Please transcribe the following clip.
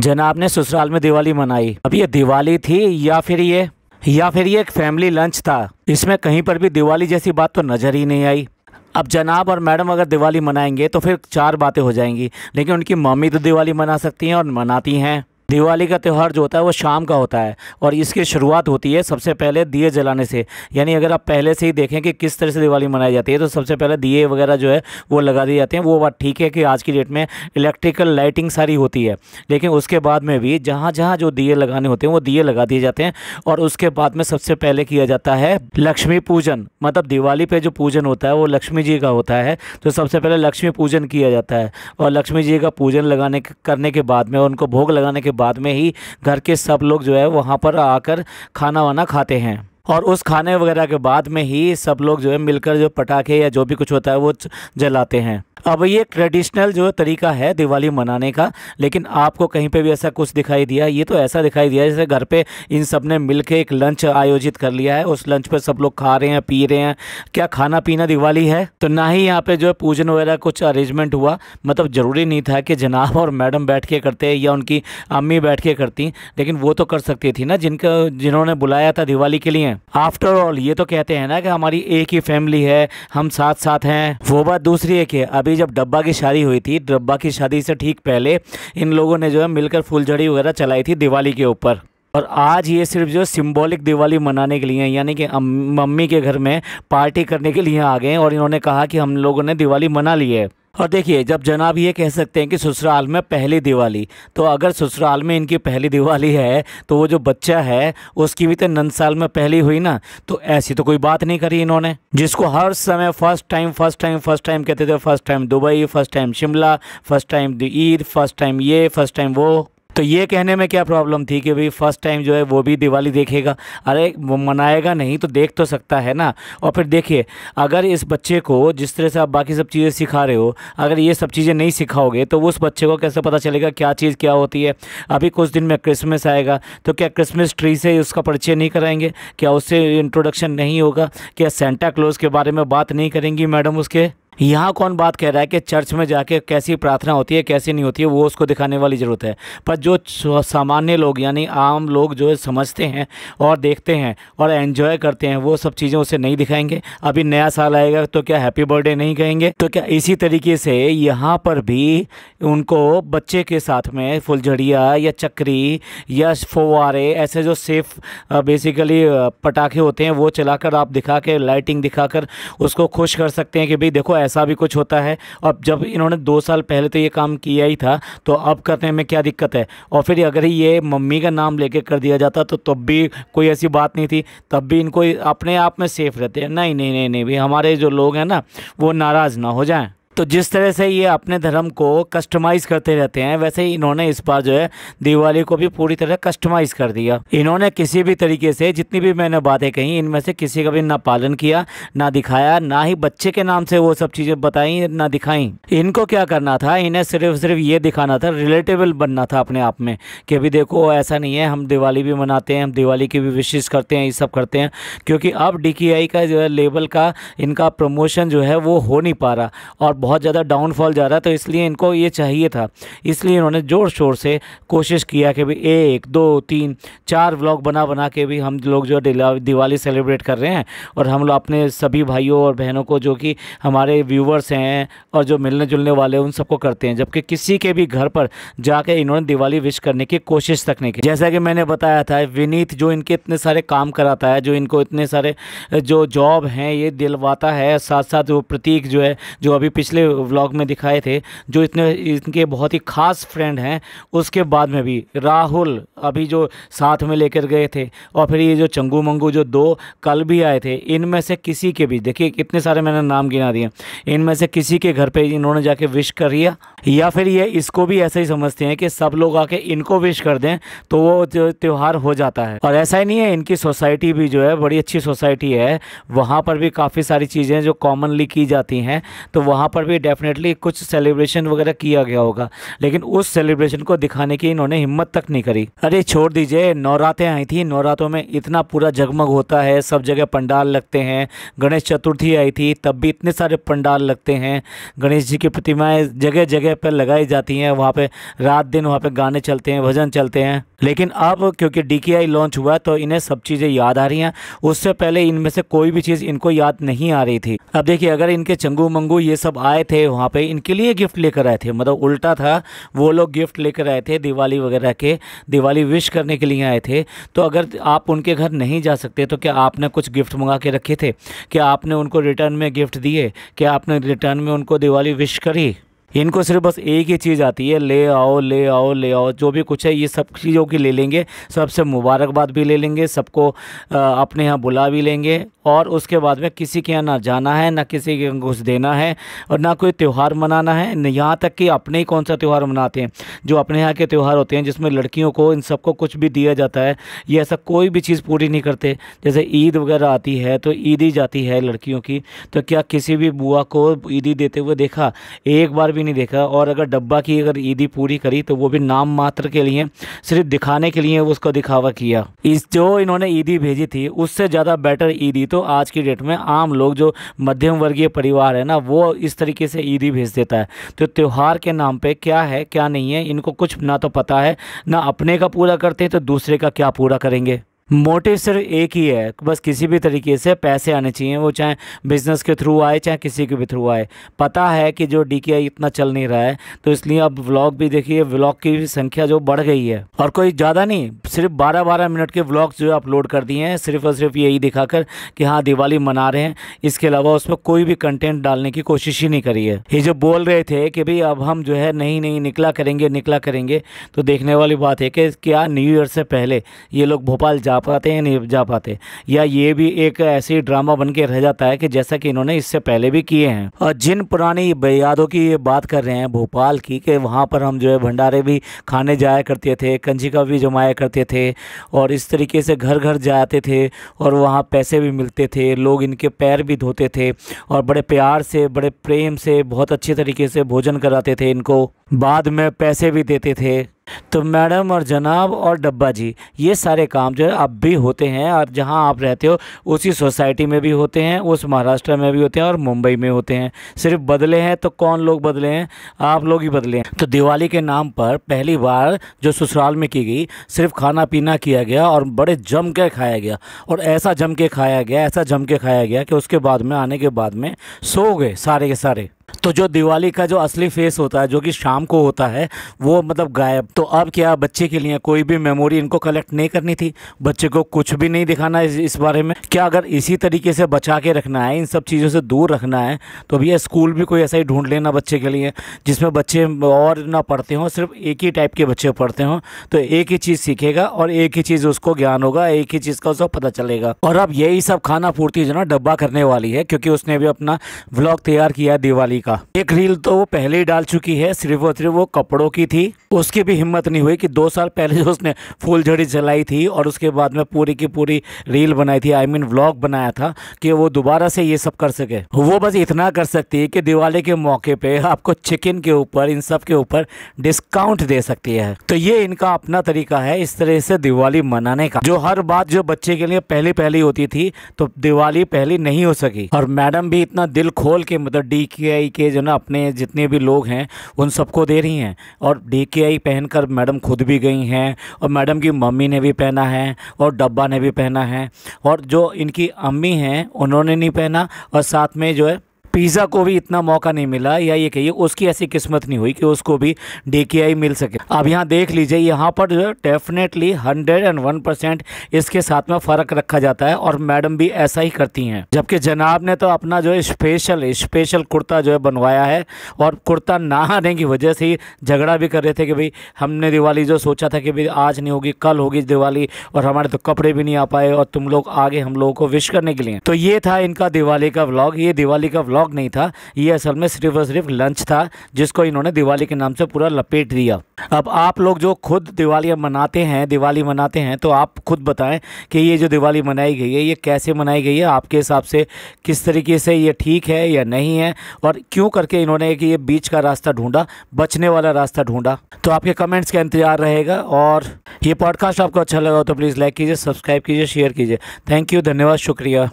जनाब ने ससुराल में दिवाली मनाई अब ये दिवाली थी या फिर ये या फिर ये एक फैमिली लंच था इसमें कहीं पर भी दिवाली जैसी बात तो नज़र ही नहीं आई अब जनाब और मैडम अगर दिवाली मनाएंगे तो फिर चार बातें हो जाएंगी लेकिन उनकी मम्मी तो दिवाली मना सकती हैं और मनाती हैं दिवाली का त्यौहार जो होता है वो शाम का होता है और इसकी शुरुआत होती है सबसे पहले दिए जलाने से यानी अगर आप पहले से ही देखें कि किस तरह से दिवाली मनाई जाती है तो सबसे पहले दिए वगैरह जो है वो लगा दिए जाते हैं वो बात ठीक है कि आज की डेट में इलेक्ट्रिकल लाइटिंग सारी होती है लेकिन उसके बाद में भी जहाँ जहाँ जो दिए लगाने होते हैं वो दिए लगा दिए जाते हैं और उसके बाद में सबसे पहले किया जाता है लक्ष्मी पूजन मतलब दिवाली पर जो पूजन होता है वो लक्ष्मी जी का होता है तो सबसे पहले लक्ष्मी पूजन किया जाता है और लक्ष्मी जी का पूजन लगाने करने के बाद में उनको भोग लगाने के बाद में ही घर के सब लोग जो है वहाँ पर आकर खाना वाना खाते हैं और उस खाने वगैरह के बाद में ही सब लोग जो है मिलकर जो पटाखे या जो भी कुछ होता है वो जलाते हैं अब ये ट्रेडिशनल जो तरीका है दिवाली मनाने का लेकिन आपको कहीं पे भी ऐसा कुछ दिखाई दिया ये तो ऐसा दिखाई दिया जैसे घर पे इन सब ने मिल एक लंच आयोजित कर लिया है उस लंच पे सब लोग खा रहे हैं पी रहे हैं क्या खाना पीना दिवाली है तो ना ही यहाँ पे जो है पूजन वगैरह कुछ अरेंजमेंट हुआ मतलब ज़रूरी नहीं था कि जनाब और मैडम बैठ के करते या उनकी अम्मी बैठ के करती लेकिन वो तो कर सकती थी ना जिनका जिन्होंने बुलाया था दिवाली के लिए आफ्टरऑल ये तो कहते हैं ना कि हमारी एक ही फैमिली है हम साथ साथ हैं वो बात दूसरी है कि अब अभी जब डब्बा की शादी हुई थी डब्बा की शादी से ठीक पहले इन लोगों ने जो है मिलकर फुलझड़ी वगैरह चलाई थी दिवाली के ऊपर और आज ये सिर्फ जो सिंबॉलिक दिवाली मनाने के लिए यानी कि मम्मी के घर में पार्टी करने के लिए आ गए और इन्होंने कहा कि हम लोगों ने दिवाली मना ली है और देखिए जब जनाब ये कह सकते हैं कि ससुराल में पहली दिवाली तो अगर ससुराल में इनकी पहली दिवाली है तो वो जो बच्चा है उसकी भी तो नंद साल में पहली हुई ना तो ऐसी तो कोई बात नहीं करी इन्होंने जिसको हर समय first time first time first time कहते थे first time Dubai first time Shimla first time Eid first time ये फर्स्ट टाइम वो तो ये कहने में क्या प्रॉब्लम थी कि भाई फर्स्ट टाइम जो है वो भी दिवाली देखेगा अरे वो मनाएगा नहीं तो देख तो सकता है ना और फिर देखिए अगर इस बच्चे को जिस तरह से आप बाकी सब चीज़ें सिखा रहे हो अगर ये सब चीज़ें नहीं सिखाओगे तो उस बच्चे को कैसे पता चलेगा क्या चीज़ क्या होती है अभी कुछ दिन में क्रिसमस आएगा तो क्या क्रिसमस ट्री से उसका परिचय नहीं कराएंगे क्या उससे इंट्रोडक्शन नहीं होगा क्या सेंटा क्लोज के बारे में बात नहीं करेंगी मैडम उसके यहाँ कौन बात कह रहा है कि चर्च में जाके कैसी प्रार्थना होती है कैसी नहीं होती है वो उसको दिखाने वाली ज़रूरत है पर जो सामान्य लोग यानी आम लोग जो समझते हैं और देखते हैं और एन्जॉय करते हैं वो सब चीज़ें उसे नहीं दिखाएंगे अभी नया साल आएगा तो क्या हैप्पी बर्थडे नहीं कहेंगे तो क्या इसी तरीके से यहाँ पर भी उनको बच्चे के साथ में फुलझड़िया या चक्री या फोवारे ऐसे जो सेफ बेसिकली पटाखे होते हैं वो चला आप दिखा के लाइटिंग दिखा उसको खुश कर सकते हैं कि भाई देखो ऐसा भी कुछ होता है अब जब इन्होंने दो साल पहले तो ये काम किया ही था तो अब करने में क्या दिक्कत है और फिर अगर ये मम्मी का नाम लेके कर दिया जाता तो तब भी कोई ऐसी बात नहीं थी तब भी इनको अपने आप में सेफ रहते हैं नहीं नहीं नहीं नहीं भाई हमारे जो लोग हैं ना वो नाराज़ ना हो जाएँ तो जिस तरह से ये अपने धर्म को कस्टमाइज़ करते रहते हैं वैसे ही इन्होंने इस बार जो है दिवाली को भी पूरी तरह कस्टमाइज़ कर दिया इन्होंने किसी भी तरीके से जितनी भी मैंने बातें कही इनमें से किसी का भी ना पालन किया ना दिखाया ना ही बच्चे के नाम से वो सब चीज़ें बताई ना दिखाई इनको क्या करना था इन्हें सिर्फ सिर्फ ये दिखाना था रिलेटेबल बनना था अपने आप में कि अभी देखो ऐसा नहीं है हम दिवाली भी मनाते हैं हम दिवाली की भी विशेष करते हैं ये सब करते हैं क्योंकि अब डी का जो है लेवल का इनका प्रमोशन जो है वो हो नहीं पा रहा और बहुत ज़्यादा डाउनफॉल जा रहा है तो इसलिए इनको ये चाहिए था इसलिए इन्होंने ज़ोर शोर से कोशिश किया कि भाई एक दो तीन चार व्लॉग बना बना के भी हम लोग जो दिवाली सेलिब्रेट कर रहे हैं और हम लोग अपने सभी भाइयों और बहनों को जो कि हमारे व्यूवर्स हैं और जो मिलने जुलने वाले उन सबको करते हैं जबकि किसी के भी घर पर जाके इन्होंने दिवाली विश करने की कोशिश तक नहीं की जैसा कि मैंने बताया था विनीत जो इनके इतने सारे काम कराता है जो इनको इतने सारे जो जॉब हैं ये दिलवाता है साथ साथ वो प्रतीक जो है जो अभी पिछले पिछले व्लॉग में दिखाए थे जो इतने इनके बहुत ही ख़ास फ्रेंड हैं उसके बाद में भी राहुल अभी जो साथ में लेकर गए थे और फिर ये जो चंगू मंगू जो दो कल भी आए थे इनमें से किसी के भी देखिए कितने सारे मैंने नाम गिना दिए इनमें से किसी के घर पर इन्होंने जाके विश कर लिया या फिर ये इसको भी ऐसे ही समझते हैं कि सब लोग आके इनको विश कर दें तो वो त्यौहार हो जाता है और ऐसा ही नहीं है इनकी सोसाइटी भी जो है बड़ी अच्छी सोसाइटी है वहाँ पर भी काफ़ी सारी चीज़ें जो कॉमनली की जाती हैं तो वहाँ पर भी डेफिनेटली कुछ सेलिब्रेशन वगैरह किया गया होगा लेकिन उस सेलिब्रेशन को दिखाने की इन्होंने हिम्मत तक नहीं करी अरे छोड़ दीजिए नवरातें आई थी नवरातों में इतना पूरा जगमग होता है सब जगह पंडाल लगते हैं गणेश चतुर्थी आई थी तब भी इतने सारे पंडाल लगते हैं गणेश जी की प्रतिमाएँ जगह जगह पर लगाई जाती हैं वहाँ पर रात दिन वहाँ पर गाने चलते हैं भजन चलते हैं लेकिन अब क्योंकि डी लॉन्च हुआ तो इन्हें सब चीज़ें याद आ रही हैं उससे पहले इनमें से कोई भी चीज़ इनको याद नहीं आ रही थी अब देखिए अगर इनके चंगू मंगू ये सब आए थे वहाँ पे इनके लिए गिफ्ट लेकर आए थे मतलब उल्टा था वो लोग गिफ्ट लेकर आए थे दिवाली वगैरह के दिवाली विश करने के लिए आए थे तो अगर आप उनके घर नहीं जा सकते तो क्या आपने कुछ गिफ्ट मंगा के रखे थे क्या आपने उनको रिटर्न में गिफ्ट दिए क्या आपने रिटर्न में उनको दिवाली विश करी इनको सिर्फ बस एक ही चीज़ आती है ले आओ ले आओ ले आओ जो भी कुछ है ये सब चीज़ों की ले लेंगे सबसे मुबारकबाद भी ले लेंगे सबको अपने यहाँ बुला भी लेंगे और उसके बाद में किसी के यहाँ ना जाना है ना किसी के यहाँ कुछ देना है और ना कोई त्यौहार मनाना है यहाँ तक कि अपने ही कौन सा त्यौहार मनाते हैं जो अपने यहाँ के त्यौहार होते हैं जिसमें लड़कियों को इन सबको कुछ भी दिया जाता है ये ऐसा कोई भी चीज़ पूरी नहीं करते जैसे ईद वगैरह आती है तो ईद ही जाती है लड़कियों की तो क्या किसी भी बुआ को ईदी देते हुए देखा एक बार भी नहीं देखा और अगर डब्बा की अगर ईदी पूरी करी तो वो भी नाम मात्र के लिए सिर्फ दिखाने के लिए उसका दिखावा किया इस जो इन्होंने ईदी भेजी थी उससे ज़्यादा बेटर ईदी तो आज की डेट में आम लोग जो मध्यम वर्गीय परिवार है ना वो इस तरीके से ईदी भेज देता है तो त्यौहार के नाम पर क्या है क्या नहीं है इनको कुछ ना तो पता है ना अपने का पूरा करते हैं तो दूसरे का क्या पूरा करेंगे मोटिव सिर्फ एक ही है बस किसी भी तरीके से पैसे आने चाहिए वो चाहे बिज़नेस के थ्रू आए चाहे किसी के भी थ्रू आए पता है कि जो डी इतना चल नहीं रहा है तो इसलिए अब व्लॉग भी देखिए व्लॉग की संख्या जो बढ़ गई है और कोई ज़्यादा नहीं सिर्फ बारह बारह मिनट के व्लॉग जो अपलोड कर दिए हैं सिर्फ और सिर्फ यही दिखाकर कि हाँ दिवाली मना रहे हैं इसके अलावा उस पर कोई भी कंटेंट डालने की कोशिश ही नहीं करी है ये जो बोल रहे थे कि भाई अब हम जो है नहीं नहीं निकला करेंगे निकला करेंगे तो देखने वाली बात है कि क्या न्यू ईयर से पहले ये लोग भोपाल जा गा पाते हैं नहीं जा पाते या ये भी एक ऐसे ड्रामा बन के रह जाता है कि जैसा कि इन्होंने इससे पहले भी किए हैं और जिन पुरानी यादों की बात कर रहे हैं भोपाल की कि वहाँ पर हम जो है भंडारे भी खाने जाया करते थे कंजिका भी जमाया करते थे और इस तरीके से घर घर जाते थे और वहाँ पैसे भी मिलते थे लोग इनके पैर भी धोते थे और बड़े प्यार से बड़े प्रेम से बहुत अच्छे तरीके से भोजन कराते थे इनको बाद में पैसे भी देते थे तो मैडम और जनाब और डब्बा जी ये सारे काम जो है अब भी होते हैं और जहाँ आप रहते हो उसी सोसाइटी में भी होते हैं उस महाराष्ट्र में भी होते हैं और मुंबई में होते हैं सिर्फ बदले हैं तो कौन लोग बदले हैं आप लोग ही बदले हैं तो दिवाली के नाम पर पहली बार जो ससुराल में की गई सिर्फ खाना पीना किया गया और बड़े जम के खाया गया और ऐसा जम के खाया गया ऐसा जम के खाया गया कि उसके बाद में आने के बाद में सो गए सारे के सारे तो जो दिवाली का जो असली फेस होता है जो कि शाम को होता है वो मतलब गायब तो अब क्या बच्चे के लिए कोई भी मेमोरी इनको कलेक्ट नहीं करनी थी बच्चे को कुछ भी नहीं दिखाना इस, इस बारे में क्या अगर इसी तरीके से बचा के रखना है इन सब चीज़ों से दूर रखना है तो भैया स्कूल भी कोई ऐसा ही ढूंढ लेना बच्चे के लिए जिसमें बच्चे और ना पढ़ते हों सिर्फ एक ही टाइप के बच्चे पढ़ते हों तो एक ही चीज़ सीखेगा और एक ही चीज़ उसको ज्ञान होगा एक ही चीज़ का उसको पता चलेगा और अब यही सब खाना पूर्ति जो ना डब्बा करने वाली है क्योंकि उसने भी अपना ब्लॉग तैयार किया दिवाली साड़ी का एक रील तो वो पहले ही डाल चुकी है सिर्फ और सिर्फ वो कपड़ों की थी उसकी भी हिम्मत नहीं हुई कि दो साल पहले जो उसने फूलझड़ी जलाई थी और उसके बाद में पूरी की पूरी रील बनाई थी आई मीन व्लॉग बनाया था कि वो दोबारा से ये सब कर सके वो बस इतना कर सकती है कि दिवाली के मौके पर आपको चिकन के ऊपर इन सब के ऊपर डिस्काउंट दे सकती है तो ये इनका अपना तरीका है इस तरह से दिवाली मनाने का जो हर बात जो बच्चे के लिए पहली पहली होती थी तो दिवाली पहली नहीं हो सकी और मैडम भी इतना दिल खोल के मतलब डी के आई के जो ना अपने जितने भी लोग हैं उन सबको दे रही हैं और डी के आई पहनकर मैडम खुद भी गई हैं और मैडम की मम्मी ने भी पहना है और डब्बा ने भी पहना है और जो इनकी अम्मी हैं उन्होंने नहीं पहना और साथ में जो है पिज़्ज़ा को भी इतना मौका नहीं मिला या ये कहिए उसकी ऐसी किस्मत नहीं हुई कि उसको भी आई मिल सके अब यहाँ देख लीजिए यहाँ पर definitely hundred and one percent इसके साथ में फ़र्क रखा जाता है और मैडम भी ऐसा ही करती हैं जबकि जनाब ने तो अपना जो स्पेशल स्पेशल कुर्ता जो है बनवाया है और कुर्ता ना आने की वजह से ही झगड़ा भी कर रहे थे कि भाई हमने दिवाली जो सोचा था कि भाई आज नहीं होगी कल होगी दिवाली और हमारे तो कपड़े भी नहीं आ पाए और तुम लोग आगे हम लोगों को विश करने के लिए तो ये था इनका दिवाली का ब्लॉग ये दिवाली का ब्लॉग ब्लॉग नहीं था ये असल में सिर्फ और सिर्फ लंच था जिसको इन्होंने दिवाली के नाम से पूरा लपेट दिया अब आप लोग जो खुद दिवाली मनाते हैं दिवाली मनाते हैं तो आप खुद बताएं कि ये जो दिवाली मनाई गई है ये कैसे मनाई गई है आपके हिसाब से किस तरीके से ये ठीक है या नहीं है और क्यों करके इन्होंने कि ये बीच का रास्ता ढूंढा बचने वाला रास्ता ढूंढा तो आपके कमेंट्स का इंतजार रहेगा और ये पॉडकास्ट आपको अच्छा लगा हो तो प्लीज़ लाइक कीजिए सब्सक्राइब कीजिए शेयर कीजिए थैंक यू धन्यवाद शुक्रिया